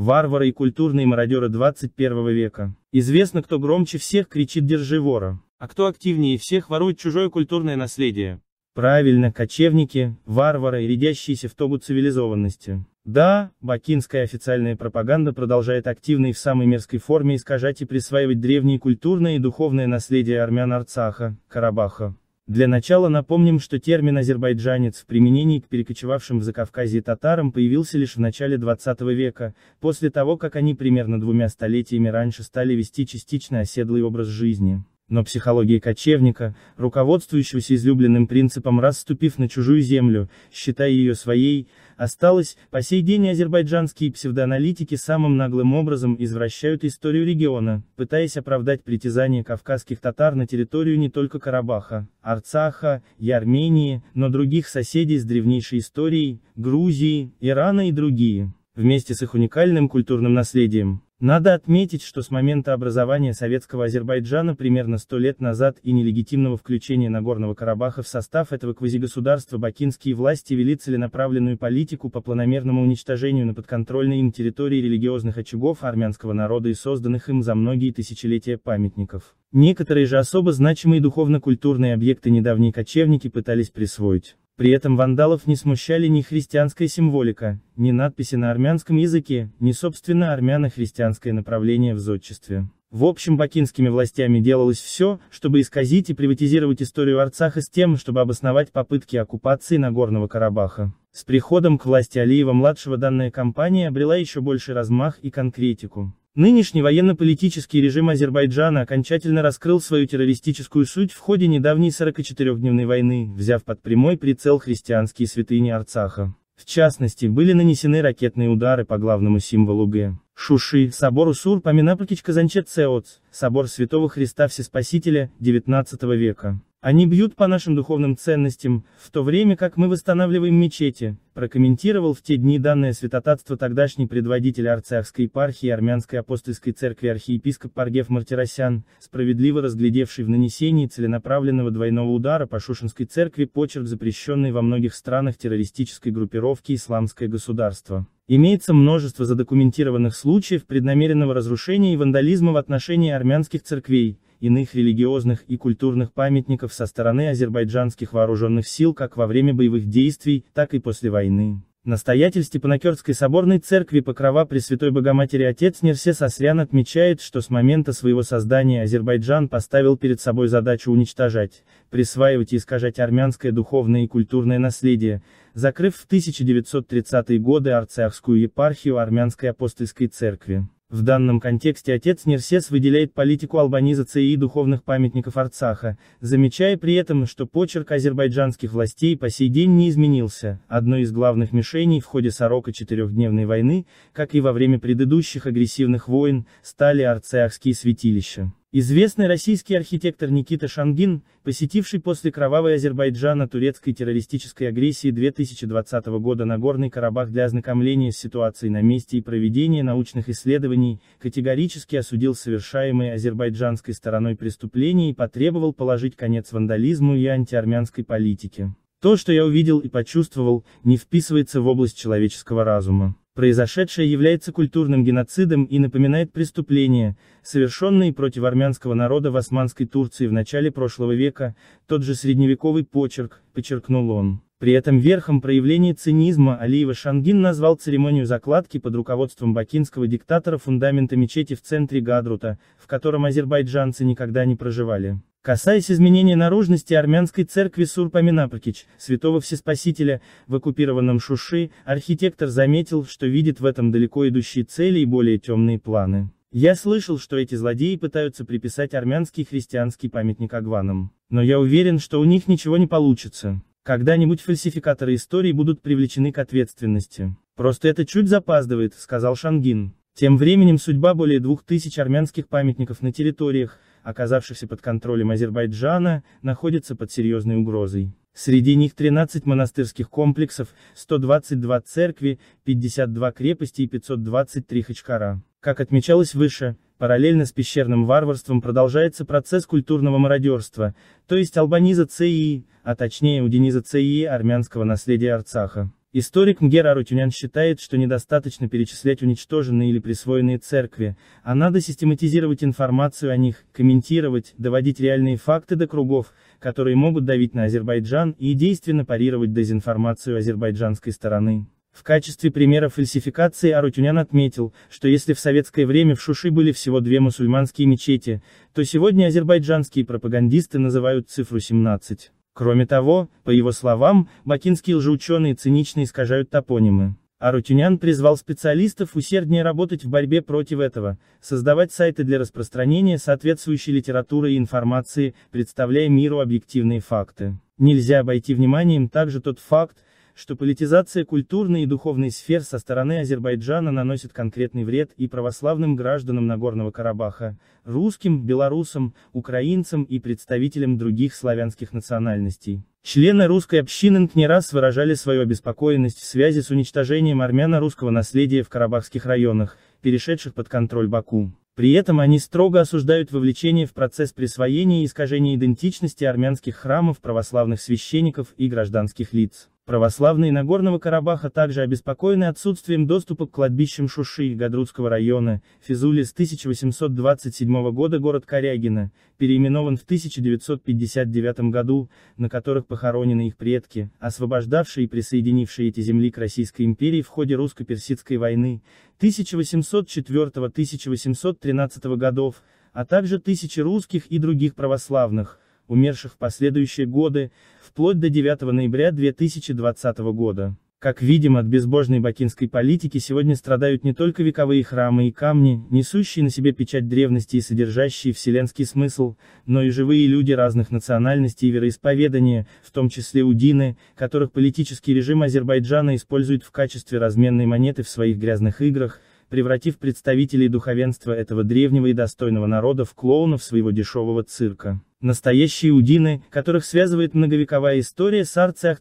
варвары и культурные мародеры 21 века. Известно, кто громче всех кричит «держи вора», а кто активнее всех ворует чужое культурное наследие. Правильно, кочевники, варвары и рядящиеся в тогу цивилизованности. Да, бакинская официальная пропаганда продолжает активно и в самой мерзкой форме искажать и присваивать древние культурное и духовное наследие армян Арцаха, Карабаха. Для начала напомним, что термин «азербайджанец» в применении к перекочевавшим в Закавказье татарам появился лишь в начале 20 века, после того как они примерно двумя столетиями раньше стали вести частично оседлый образ жизни. Но психология кочевника, руководствующегося излюбленным принципом «раз ступив на чужую землю, считая ее своей», осталось, по сей день азербайджанские псевдоаналитики самым наглым образом извращают историю региона, пытаясь оправдать притязание кавказских татар на территорию не только Карабаха, Арцаха и Армении, но других соседей с древнейшей историей, Грузии, Ирана и другие. Вместе с их уникальным культурным наследием, надо отметить, что с момента образования советского Азербайджана примерно 100 лет назад и нелегитимного включения Нагорного Карабаха в состав этого квазигосударства бакинские власти вели целенаправленную политику по планомерному уничтожению на подконтрольной им территории религиозных очагов армянского народа и созданных им за многие тысячелетия памятников. Некоторые же особо значимые духовно-культурные объекты недавние кочевники пытались присвоить. При этом вандалов не смущали ни христианская символика, ни надписи на армянском языке, ни собственно армяно-христианское направление в зодчестве. В общем, бакинскими властями делалось все, чтобы исказить и приватизировать историю Арцаха с тем, чтобы обосновать попытки оккупации Нагорного Карабаха. С приходом к власти Алиева-младшего данная кампания обрела еще больше размах и конкретику. Нынешний военно-политический режим Азербайджана окончательно раскрыл свою террористическую суть в ходе недавней 44-дневной войны, взяв под прямой прицел христианские святыни Арцаха. В частности, были нанесены ракетные удары по главному символу Г. Шуши, собору Сур Паминапркич Казанче Цеоц, собор Святого Христа Всеспасителя, XIX века. Они бьют по нашим духовным ценностям, в то время как мы восстанавливаем мечети, прокомментировал в те дни данное святотатство тогдашний предводитель Арцахской епархии Армянской апостольской церкви архиепископ Паргев Мартиросян, справедливо разглядевший в нанесении целенаправленного двойного удара по Шушинской церкви почерк запрещенной во многих странах террористической группировки «Исламское государство». Имеется множество задокументированных случаев преднамеренного разрушения и вандализма в отношении армянских церквей, иных религиозных и культурных памятников со стороны азербайджанских вооруженных сил как во время боевых действий, так и после войны. Настоятель Степанакерской соборной церкви Покрова Пресвятой Богоматери отец Нерсес Асрян отмечает, что с момента своего создания Азербайджан поставил перед собой задачу уничтожать, присваивать и искажать армянское духовное и культурное наследие, закрыв в 1930-е годы Арцахскую епархию Армянской апостольской церкви. В данном контексте отец Нерсес выделяет политику албанизации и духовных памятников Арцаха, замечая при этом, что почерк азербайджанских властей по сей день не изменился, одной из главных мишеней в ходе сорока четырехдневной войны, как и во время предыдущих агрессивных войн, стали арцахские святилища. Известный российский архитектор Никита Шангин, посетивший после кровавой Азербайджана турецкой террористической агрессии 2020 года на Нагорный Карабах для ознакомления с ситуацией на месте и проведения научных исследований, категорически осудил совершаемые азербайджанской стороной преступления и потребовал положить конец вандализму и антиармянской политике. То, что я увидел и почувствовал, не вписывается в область человеческого разума. Произошедшее является культурным геноцидом и напоминает преступления, совершенные против армянского народа в Османской Турции в начале прошлого века, тот же средневековый почерк, подчеркнул он. При этом верхом проявления цинизма Алиева Шангин назвал церемонию закладки под руководством бакинского диктатора фундамента мечети в центре Гадрута, в котором азербайджанцы никогда не проживали. Касаясь изменения наружности армянской церкви Сурпамин Апакич, святого Всеспасителя, в оккупированном Шуши, архитектор заметил, что видит в этом далеко идущие цели и более темные планы. Я слышал, что эти злодеи пытаются приписать армянский христианский памятник Агванам. Но я уверен, что у них ничего не получится. Когда-нибудь фальсификаторы истории будут привлечены к ответственности. Просто это чуть запаздывает, сказал Шангин. Тем временем судьба более двух тысяч армянских памятников на территориях, оказавшихся под контролем Азербайджана, находятся под серьезной угрозой. Среди них 13 монастырских комплексов, 122 церкви, 52 крепости и 523 хачкара. Как отмечалось выше, параллельно с пещерным варварством продолжается процесс культурного мародерства, то есть албанизация и, а точнее уденизация и армянского наследия Арцаха. Историк Мгер Арутюнян считает, что недостаточно перечислять уничтоженные или присвоенные церкви, а надо систематизировать информацию о них, комментировать, доводить реальные факты до кругов, которые могут давить на Азербайджан и действенно парировать дезинформацию азербайджанской стороны. В качестве примера фальсификации Арутюнян отметил, что если в советское время в Шуши были всего две мусульманские мечети, то сегодня азербайджанские пропагандисты называют цифру 17. Кроме того, по его словам, бакинские лжеученые цинично искажают топонимы. Арутюнян призвал специалистов усерднее работать в борьбе против этого, создавать сайты для распространения соответствующей литературы и информации, представляя миру объективные факты. Нельзя обойти вниманием также тот факт, что политизация культурной и духовной сфер со стороны Азербайджана наносит конкретный вред и православным гражданам Нагорного Карабаха, русским, белорусам, украинцам и представителям других славянских национальностей. Члены русской общины не раз выражали свою обеспокоенность в связи с уничтожением армяно-русского наследия в карабахских районах, перешедших под контроль Баку. При этом они строго осуждают вовлечение в процесс присвоения и искажения идентичности армянских храмов православных священников и гражданских лиц. Православные Нагорного Карабаха также обеспокоены отсутствием доступа к кладбищам Шуши и Гадрутского района, Физули с 1827 года город Корягина, переименован в 1959 году, на которых похоронены их предки, освобождавшие и присоединившие эти земли к Российской империи в ходе русско-персидской войны, 1804-1813 годов, а также тысячи русских и других православных, умерших в последующие годы, вплоть до 9 ноября 2020 года. Как видим, от безбожной бакинской политики сегодня страдают не только вековые храмы и камни, несущие на себе печать древности и содержащие вселенский смысл, но и живые люди разных национальностей и вероисповедания, в том числе удины, которых политический режим Азербайджана использует в качестве разменной монеты в своих грязных играх, превратив представителей духовенства этого древнего и достойного народа в клоунов своего дешевого цирка. Настоящие удины, которых связывает многовековая история с арци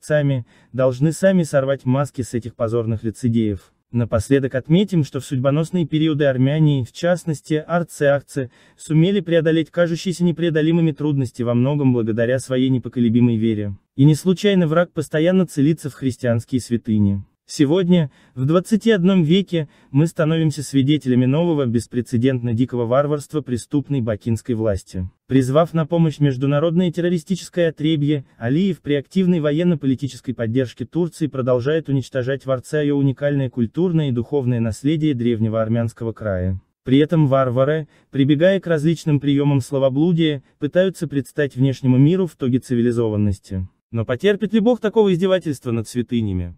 должны сами сорвать маски с этих позорных лицедеев. Напоследок отметим, что в судьбоносные периоды Армении, в частности, арци сумели преодолеть кажущиеся непреодолимыми трудности во многом благодаря своей непоколебимой вере. И не случайно враг постоянно целится в христианские святыни. Сегодня, в 21 веке, мы становимся свидетелями нового беспрецедентно дикого варварства преступной бакинской власти. Призвав на помощь международное террористическое отребье, Алиев при активной военно-политической поддержке Турции продолжает уничтожать в ее уникальное культурное и духовное наследие древнего армянского края. При этом варвары, прибегая к различным приемам словоблудия, пытаются предстать внешнему миру в тоге цивилизованности. Но потерпит ли Бог такого издевательства над святынями?